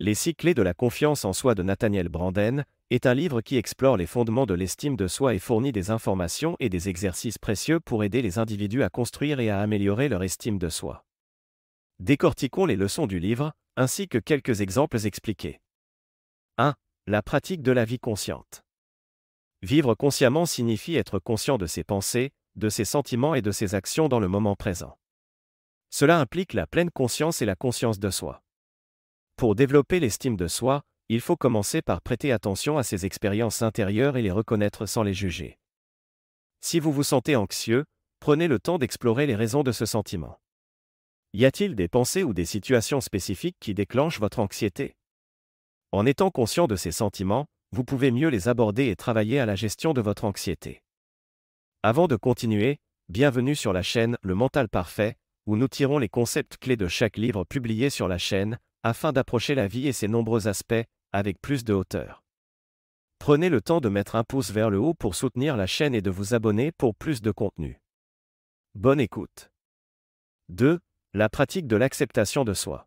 Les six clés de la confiance en soi de Nathaniel Branden est un livre qui explore les fondements de l'estime de soi et fournit des informations et des exercices précieux pour aider les individus à construire et à améliorer leur estime de soi. Décortiquons les leçons du livre, ainsi que quelques exemples expliqués. 1. La pratique de la vie consciente. Vivre consciemment signifie être conscient de ses pensées, de ses sentiments et de ses actions dans le moment présent. Cela implique la pleine conscience et la conscience de soi. Pour développer l'estime de soi, il faut commencer par prêter attention à ses expériences intérieures et les reconnaître sans les juger. Si vous vous sentez anxieux, prenez le temps d'explorer les raisons de ce sentiment. Y a-t-il des pensées ou des situations spécifiques qui déclenchent votre anxiété En étant conscient de ces sentiments, vous pouvez mieux les aborder et travailler à la gestion de votre anxiété. Avant de continuer, bienvenue sur la chaîne Le Mental Parfait, où nous tirons les concepts clés de chaque livre publié sur la chaîne, afin d'approcher la vie et ses nombreux aspects, avec plus de hauteur. Prenez le temps de mettre un pouce vers le haut pour soutenir la chaîne et de vous abonner pour plus de contenu. Bonne écoute. 2. La pratique de l'acceptation de soi.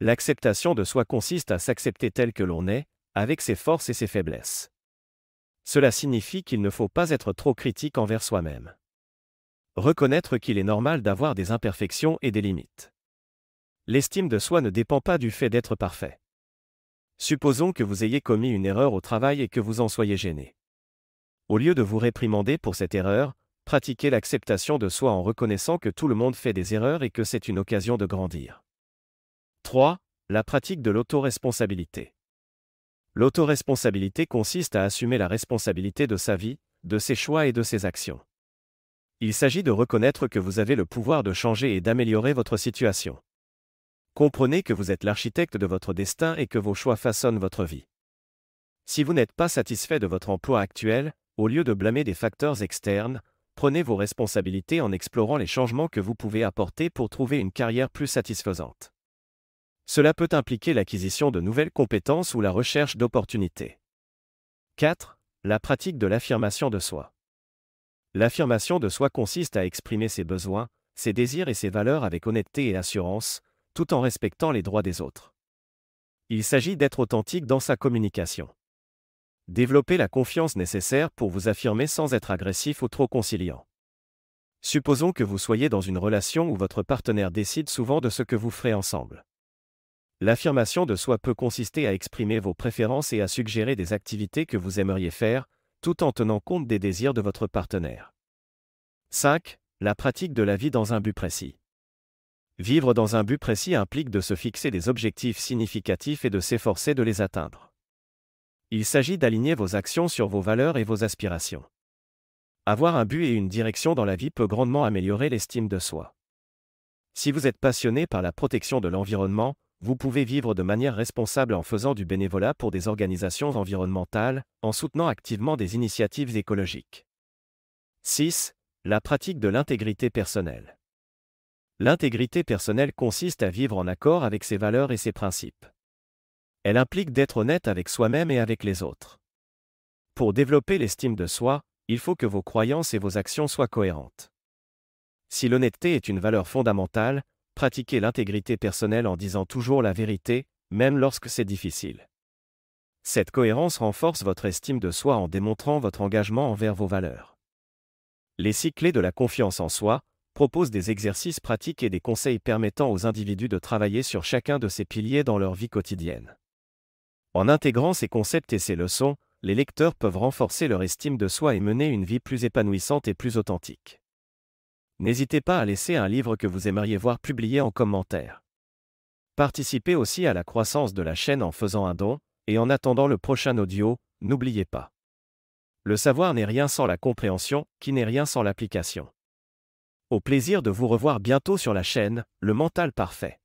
L'acceptation de soi consiste à s'accepter tel que l'on est, avec ses forces et ses faiblesses. Cela signifie qu'il ne faut pas être trop critique envers soi-même. Reconnaître qu'il est normal d'avoir des imperfections et des limites l'estime de soi ne dépend pas du fait d'être parfait. Supposons que vous ayez commis une erreur au travail et que vous en soyez gêné. Au lieu de vous réprimander pour cette erreur, pratiquez l'acceptation de soi en reconnaissant que tout le monde fait des erreurs et que c'est une occasion de grandir. 3. La pratique de l'autoresponsabilité. L'autoresponsabilité consiste à assumer la responsabilité de sa vie, de ses choix et de ses actions. Il s'agit de reconnaître que vous avez le pouvoir de changer et d'améliorer votre situation. Comprenez que vous êtes l'architecte de votre destin et que vos choix façonnent votre vie. Si vous n'êtes pas satisfait de votre emploi actuel, au lieu de blâmer des facteurs externes, prenez vos responsabilités en explorant les changements que vous pouvez apporter pour trouver une carrière plus satisfaisante. Cela peut impliquer l'acquisition de nouvelles compétences ou la recherche d'opportunités. 4. La pratique de l'affirmation de soi. L'affirmation de soi consiste à exprimer ses besoins, ses désirs et ses valeurs avec honnêteté et assurance, tout en respectant les droits des autres. Il s'agit d'être authentique dans sa communication. Développez la confiance nécessaire pour vous affirmer sans être agressif ou trop conciliant. Supposons que vous soyez dans une relation où votre partenaire décide souvent de ce que vous ferez ensemble. L'affirmation de soi peut consister à exprimer vos préférences et à suggérer des activités que vous aimeriez faire, tout en tenant compte des désirs de votre partenaire. 5. La pratique de la vie dans un but précis. Vivre dans un but précis implique de se fixer des objectifs significatifs et de s'efforcer de les atteindre. Il s'agit d'aligner vos actions sur vos valeurs et vos aspirations. Avoir un but et une direction dans la vie peut grandement améliorer l'estime de soi. Si vous êtes passionné par la protection de l'environnement, vous pouvez vivre de manière responsable en faisant du bénévolat pour des organisations environnementales, en soutenant activement des initiatives écologiques. 6. La pratique de l'intégrité personnelle. L'intégrité personnelle consiste à vivre en accord avec ses valeurs et ses principes. Elle implique d'être honnête avec soi-même et avec les autres. Pour développer l'estime de soi, il faut que vos croyances et vos actions soient cohérentes. Si l'honnêteté est une valeur fondamentale, pratiquez l'intégrité personnelle en disant toujours la vérité, même lorsque c'est difficile. Cette cohérence renforce votre estime de soi en démontrant votre engagement envers vos valeurs. Les six clés de la confiance en soi, propose des exercices pratiques et des conseils permettant aux individus de travailler sur chacun de ces piliers dans leur vie quotidienne. En intégrant ces concepts et ces leçons, les lecteurs peuvent renforcer leur estime de soi et mener une vie plus épanouissante et plus authentique. N'hésitez pas à laisser un livre que vous aimeriez voir publié en commentaire. Participez aussi à la croissance de la chaîne en faisant un don, et en attendant le prochain audio, n'oubliez pas. Le savoir n'est rien sans la compréhension, qui n'est rien sans l'application. Au plaisir de vous revoir bientôt sur la chaîne, le mental parfait.